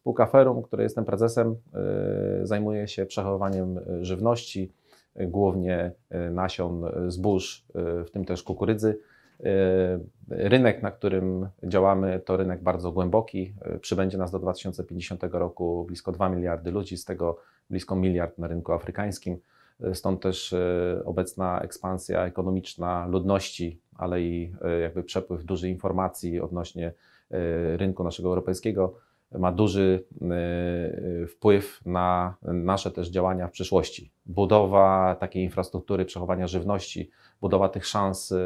Spółka Ferum, której jestem prezesem, y, zajmuje się przechowywaniem y, żywności, y, głównie nasion zbóż, w tym też kukurydzy. Rynek, na którym działamy, to rynek bardzo głęboki. Przybędzie nas do 2050 roku blisko 2 miliardy ludzi, z tego blisko miliard na rynku afrykańskim. Stąd też obecna ekspansja ekonomiczna ludności, ale i jakby przepływ dużej informacji odnośnie rynku naszego europejskiego ma duży y, y, wpływ na nasze też działania w przyszłości. Budowa takiej infrastruktury przechowania żywności, budowa tych szans y,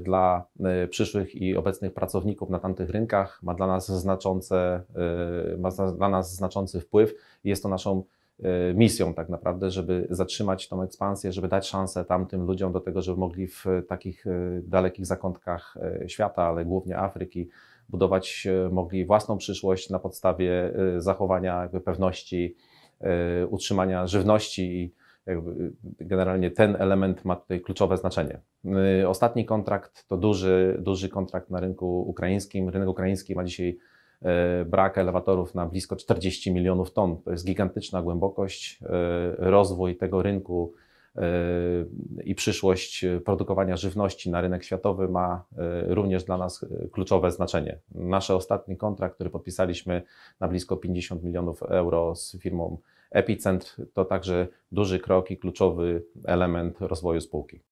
dla przyszłych i obecnych pracowników na tamtych rynkach ma dla nas, znaczące, ma dla nas znaczący wpływ. Jest to naszą misją tak naprawdę, żeby zatrzymać tą ekspansję, żeby dać szansę tamtym ludziom do tego, żeby mogli w takich dalekich zakątkach świata, ale głównie Afryki, budować e, mogli własną przyszłość na podstawie e, zachowania pewności, e, utrzymania żywności i generalnie ten element ma tutaj kluczowe znaczenie. Ostatni kontrakt to duży, duży kontrakt na rynku ukraińskim. Rynek ukraiński ma dzisiaj brak elewatorów na blisko 40 milionów ton. To jest gigantyczna głębokość. Rozwój tego rynku Y, i przyszłość produkowania żywności na rynek światowy ma y, również dla nas y, kluczowe znaczenie. Nasz ostatni kontrakt, który podpisaliśmy na blisko 50 milionów euro z firmą Epicentr, to także duży krok i kluczowy element rozwoju spółki.